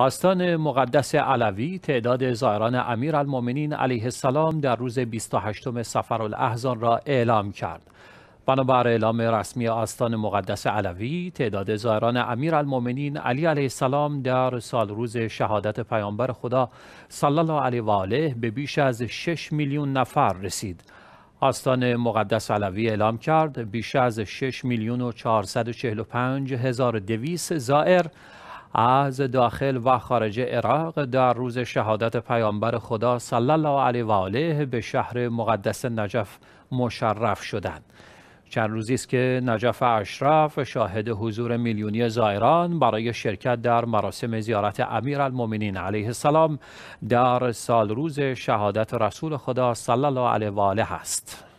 آستان مقدس علوی تعداد زائران امیر المومنین علیه السلام در روز 28 سفر الاحزان را اعلام کرد. بنابر اعلام رسمی آستان مقدس علوی تعداد زائران امیر المومنین علی علیه السلام در سال روز شهادت پیامبر خدا صلی الله علیه و آله به بیش از 6 میلیون نفر رسید. آستان مقدس علوی اعلام کرد بیش از 6 میلیون و 445 هزار زائر از داخل و خارج عراق در روز شهادت پیامبر خدا صلی الله علیه و آله به شهر مقدس نجف مشرف شدند چند روزی است که نجف اشرف شاهد حضور میلیونی زائران برای شرکت در مراسم زیارت امیرالمؤمنین علیه السلام در سال روز شهادت رسول خدا صلی الله علیه و آله است